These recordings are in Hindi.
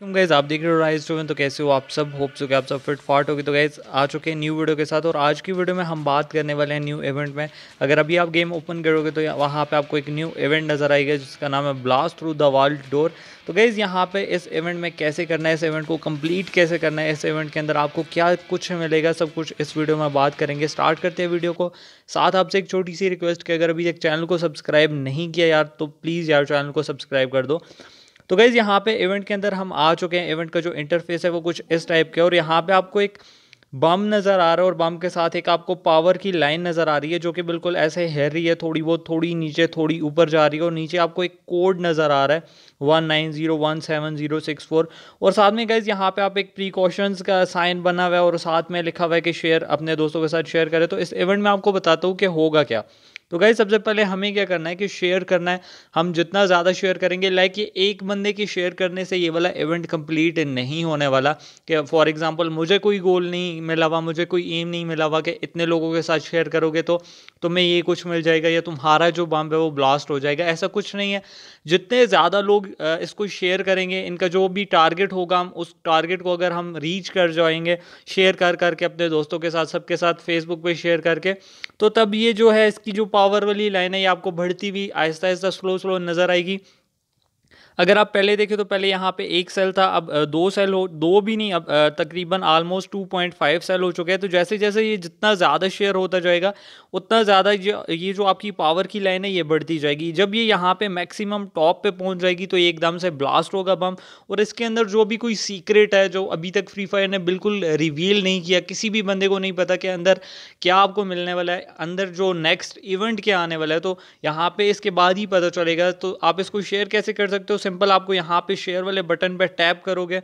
तुम गैज़ आप देख रहे हो राइज में तो कैसे हो आप सब होप सो कि आप सब फिट फाट होगी तो गैज़ आ चुके हैं न्यू वीडियो के साथ और आज की वीडियो में हम बात करने वाले हैं न्यू इवेंट में अगर अभी आप गेम ओपन करोगे तो वहाँ पे आपको एक न्यू इवेंट नज़र आएगा जिसका नाम है blast through the world door तो गैज़ यहाँ पर इस इवेंट में कैसे करना है इस इवेंट को कम्प्लीट कैसे करना है इस इवेंट के अंदर आपको क्या कुछ मिलेगा सब कुछ इस वीडियो में बात करेंगे स्टार्ट करते हैं वीडियो को साथ आपसे एक छोटी सी रिक्वेस्ट कि अगर अभी एक चैनल को सब्सक्राइब नहीं किया यार तो प्लीज़ यार चैनल को सब्सक्राइब कर दो तो गाइज़ यहाँ पे इवेंट के अंदर हम आ चुके हैं इवेंट का जो इंटरफेस है वो कुछ इस टाइप के और यहाँ पे आपको एक बम नज़र आ रहा है और बम के साथ एक आपको पावर की लाइन नज़र आ रही है जो कि बिल्कुल ऐसे है रही है थोड़ी वो थोड़ी नीचे थोड़ी ऊपर जा रही है और नीचे आपको एक कोड नज़र आ रहा है one nine zero one seven zero six four और साथ में गाइज यहाँ पे आप एक प्रीकॉशंस का साइन बना हुआ है और साथ में लिखा हुआ है कि शेयर अपने दोस्तों के साथ शेयर करें तो इस इवेंट में आपको बताता हूँ कि होगा क्या तो गाइज सबसे पहले हमें क्या करना है कि शेयर करना है हम जितना ज़्यादा शेयर करेंगे लाइक ये एक बंदे की शेयर करने से ये वाला इवेंट कंप्लीट नहीं होने वाला कि फॉर एग्जांपल मुझे कोई गोल नहीं मिला हुआ मुझे कोई एम नहीं मिला हुआ कि इतने लोगों के साथ शेयर करोगे तो तुम्हें ये कुछ मिल जाएगा या तुम्हारा जो बम है वो ब्लास्ट हो जाएगा ऐसा कुछ नहीं है जितने ज़्यादा लोग इसको शेयर करेंगे इनका जो भी टारगेट होगा हम उस टारगेट को अगर हम रीच कर जाएंगे शेयर कर करके अपने दोस्तों के साथ सबके साथ फेसबुक पर शेयर करके तो तब ये जो है इसकी जो पावर वाली लाइन है ये आपको बढ़ती हुई आहिस्ता आहिस्ता स्लो स्लो नज़र आएगी अगर आप पहले देखें तो पहले यहाँ पे एक सेल था अब दो सेल हो दो भी नहीं अब तकरीबन almost two point five sell हो चुके हैं तो जैसे जैसे ये जितना ज़्यादा शेयर होता जाएगा उतना ज़्यादा ये जो आपकी पावर की लाइन है ये बढ़ती जाएगी जब ये यहाँ पे मैक्सिमम टॉप पे पहुँच जाएगी तो एकदम से ब्लास्ट होगा बम और इसके अंदर जो भी कोई सीक्रेट है जो अभी तक फ्री फायर ने बिल्कुल रिवील नहीं किया किसी भी बंदे को नहीं पता कि अंदर क्या आपको मिलने वाला है अंदर जो नेक्स्ट इवेंट क्या आने वाला है तो यहाँ पर इसके बाद ही पता चलेगा तो आप इसको शेयर कैसे कर सकते हो सिंपल आपको यहाँ पे शेयर वाले बटन पर टैप करोगे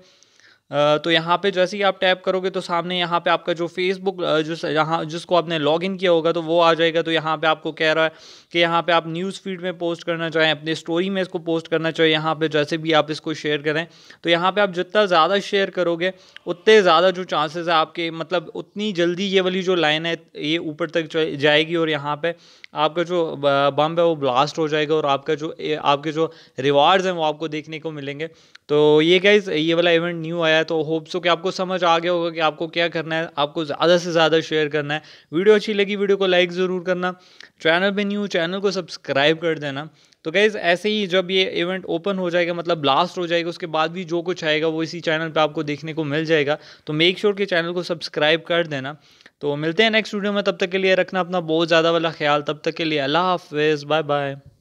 तो यहाँ पे जैसे ही आप टैप करोगे तो सामने यहाँ पे आपका जो फेसबुक जिस यहाँ जिसको आपने लॉग इन किया होगा तो वो आ जाएगा तो यहाँ पे आपको कह रहा है कि यहाँ पे आप न्यूज़ फीड में पोस्ट करना चाहें अपने स्टोरी में इसको पोस्ट करना चाहें यहाँ पे जैसे भी आप इसको शेयर करें तो यहाँ पर आप जितना ज़्यादा शेयर करोगे उतने ज़्यादा जो चांसेस है आपके मतलब उतनी जल्दी ये वाली जो लाइन है ये ऊपर तक जाएगी और यहाँ पर आपका जो बम है वो ब्लास्ट हो जाएगा और आपका जो आपके जो रिवार्ड्स हैं वो आपको देखने को मिलेंगे तो ये क्या ये वाला इवेंट न्यू आया है तो होप्स हो कि आपको समझ आ गया होगा कि आपको क्या करना है आपको ज़्यादा से ज़्यादा शेयर करना है वीडियो अच्छी लगी वीडियो को लाइक ज़रूर करना चैनल पर न्यू चैनल को सब्सक्राइब कर देना तो गैज़ ऐसे ही जब ये इवेंट ओपन हो जाएगा मतलब ब्लास्ट हो जाएगा उसके बाद भी जो कुछ आएगा वो इसी चैनल पे आपको देखने को मिल जाएगा तो मेक श्योर sure के चैनल को सब्सक्राइब कर देना तो मिलते हैं नेक्स्ट वीडियो में तब तक के लिए रखना अपना बहुत ज़्यादा वाला ख्याल तब तक के लिए अल्लाह हाफिज़ बाय बाय